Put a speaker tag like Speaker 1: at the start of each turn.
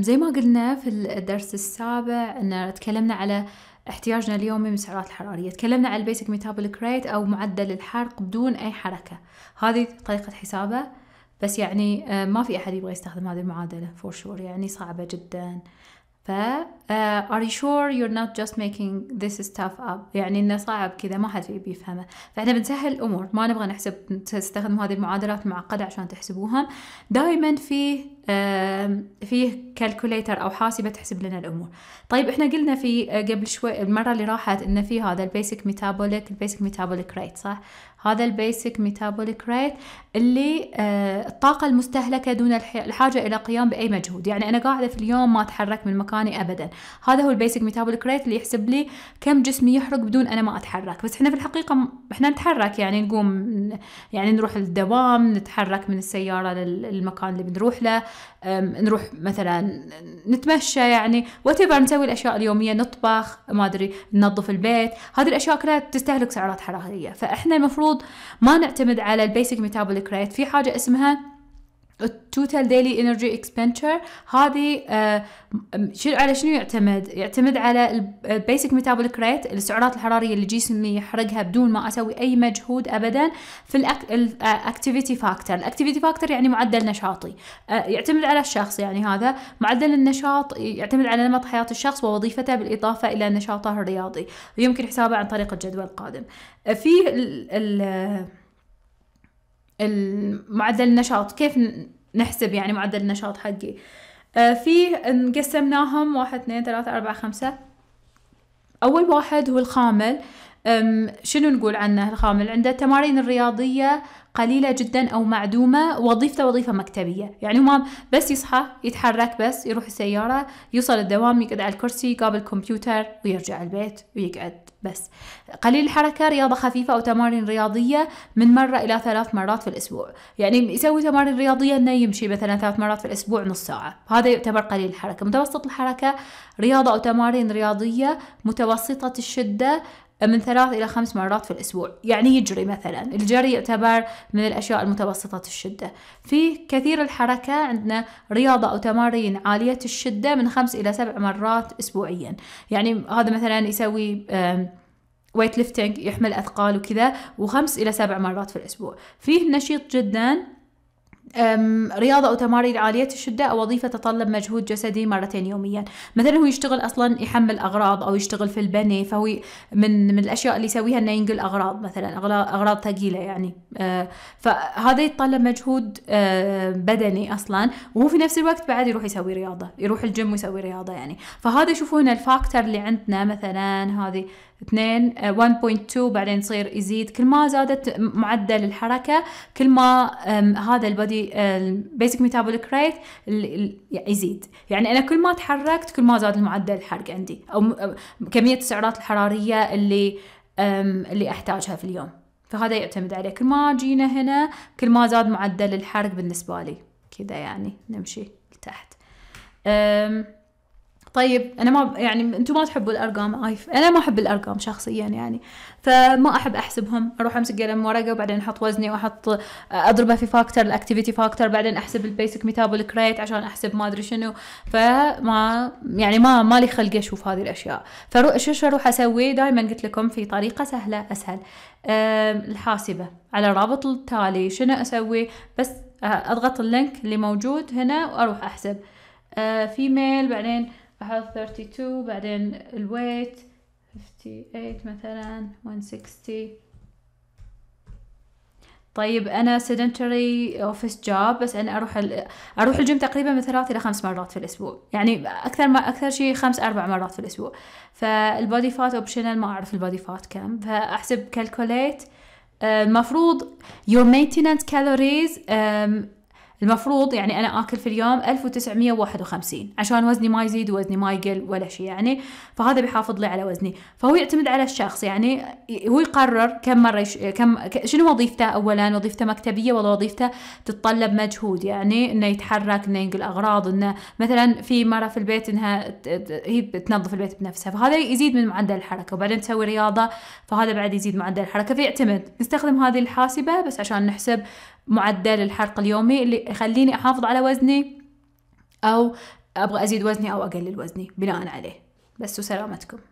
Speaker 1: زي ما قلنا في الدرس السابع ان تكلمنا على احتياجنا اليومي من السعرات الحرارية تكلمنا على البيسك ميتابوليك ريت أو معدل الحرق بدون أي حركة هذه طريقة حسابه بس يعني أه، ما في أحد يبغى يستخدم هذه المعادلة فور شور يعني صعبة جدا ف uh, are you sure you're not just making this stuff up يعني انه صعب كذا ما حد بيفهمه فاحنا بنسهل الامور ما نبغى نحسب تستخدم هذه المعادلات المعقده عشان تحسبوها دائما فيه فيه كالكوليتر أو حاسبة تحسب لنا الأمور طيب إحنا قلنا في آه، قبل شوي المرة اللي راحت إن في هذا البيسك ميتابوليك البيسك ميتابوليك ريت صح هذا البيسك ميتابوليك ريت اللي آه، الطاقة المستهلكة دون الحاجة إلى قيام بأي مجهود يعني أنا قاعدة في اليوم ما أتحرك من مكاني أبدا هذا هو البيسك ميتابوليك ريت اللي يحسب لي كم جسمي يحرق بدون أنا ما أتحرك بس إحنا في الحقيقة إحنا نتحرك يعني نقوم يعني نروح الدوام نتحرك من السيارة للمكان اللي بنروح له نروح مثلا نتمشى يعني وتبع نسوي الاشياء اليوميه نطبخ ما ادري ننظف البيت هذه الاشياء كلها تستهلك سعرات حراريه فاحنا المفروض ما نعتمد على البيسك ميتابوليك ريت في حاجه اسمها التوتال ديلي انرجي اكسبنتشر هذه آه، شنو على شنو يعتمد؟ يعتمد على البيسك ميتابوليك ريت السعرات الحراريه اللي جسمي يحرقها بدون ما اسوي اي مجهود ابدا في الاكتيفيتي فاكتور، الاكتيفيتي فاكتور يعني معدل نشاطي آه، يعتمد على الشخص يعني هذا معدل النشاط يعتمد على نمط حياه الشخص ووظيفته بالاضافه الى نشاطه الرياضي، ويمكن حسابه عن طريق الجدول القادم. آه، في ال ال معدل النشاط كيف نحسب يعني معدل النشاط حقي آه، في قسمناهم واحد اثنين ثلاثة أربعة خمسة أول واحد هو الخامل شنو نقول عنه الخامل عنده التمارين الرياضية قليلة جدا أو معدومة وظيفته وظيفة مكتبية يعني هو بس يصحى يتحرك بس يروح السيارة يوصل الدوام يقعد على الكرسي يقابل الكمبيوتر ويرجع البيت ويقعد بس قليل الحركة رياضة خفيفة أو تمارين رياضية من مرة إلى ثلاث مرات في الأسبوع يعني يسوي تمارين رياضية أنه يمشي مثلا ثلاث مرات في الأسبوع نص ساعة هذا يعتبر قليل الحركة متوسط الحركة رياضة أو تمارين رياضية متوسطة الشدة من ثلاث إلى خمس مرات في الأسبوع يعني يجري مثلا الجري يعتبر من الأشياء المتوسطة الشدة في كثير الحركة عندنا رياضة أو تمارين عالية الشدة من خمس إلى سبع مرات أسبوعيا يعني هذا مثلا يسوي ويت ليفتنج يحمل أثقال وكذا وخمس إلى سبع مرات في الأسبوع فيه نشيط جدا رياضة أو تمارين عالية الشدة أو وظيفة تتطلب مجهود جسدي مرتين يوميا مثلا هو يشتغل أصلا يحمل أغراض أو يشتغل في البني فهو من, من الأشياء اللي يسويها أنه ينقل أغراض مثلا أغراض ثقيلة يعني أه، فهذا يتطلب مجهود أه، بدني أصلا وهو في نفس الوقت بعد يروح يسوي رياضة يروح الجيم ويسوي رياضة يعني فهذا شوفوا هنا الفاكتور اللي عندنا مثلا هذه 2 1.2 أه، بعدين يصير يزيد كل ما زادت معدل الحركة كل ما هذا البدي البيزك ميتابوليك ريت يزيد يعني انا كل ما تحركت كل ما زاد المعدل الحرق عندي او كميه السعرات الحراريه اللي اللي احتاجها في اليوم فهذا يعتمد عليه كل ما جينا هنا كل ما زاد معدل الحرق بالنسبه لي كذا يعني نمشي لتحت طيب انا ما يعني انتم ما تحبوا الارقام ايف انا ما احب الارقام شخصيا يعني فما احب احسبهم اروح امسك قلم ورقه وبعدين احط وزني واحط اضربه في فاكتور الاكتيفيتي فاكتور بعدين احسب البيسك ميتابوليك ريت عشان احسب ما ادري شنو فما يعني ما ما لي خلق اشوف هذه الاشياء شو اروح اسوي دائما قلت لكم في طريقه سهله اسهل أه الحاسبه على الرابط التالي شنو اسوي بس اضغط اللينك اللي موجود هنا واروح احسب أه في ميل بعدين احط 32 بعدين الويت 58 مثلا 160 طيب انا سيدنتري اوفيس جاب بس انا اروح ال... اروح الجيم تقريبا من ثلاث الى خمس مرات في الاسبوع يعني اكثر ما اكثر شيء خمس اربع مرات في الاسبوع فالبودي فات اوبشنال ما اعرف البودي فات كم فاحسب كالكوليت آه، المفروض يور maintenance كالوريز المفروض يعني أنا آكل في اليوم 1951 عشان وزني ما يزيد وزني ما يقل ولا شيء يعني فهذا بيحافظ لي على وزني فهو يعتمد على الشخص يعني هو يقرر كم مرة يش... كم شنو وظيفته أولا وظيفته مكتبية ولا وظيفته تتطلب مجهود يعني إنه يتحرك إنه ينقل أغراض إنه مثلا في مرة في البيت إنها هي تنظف البيت بنفسها فهذا يزيد من معدل الحركة وبعدين تسوي رياضة فهذا بعد يزيد معدل الحركة فيعتمد نستخدم هذه الحاسبة بس عشان نحسب معدل الحرق اليومي اللي يخليني احافظ على وزني او ابغى ازيد وزني او اقلل وزني بناء عليه بس وسلامتكم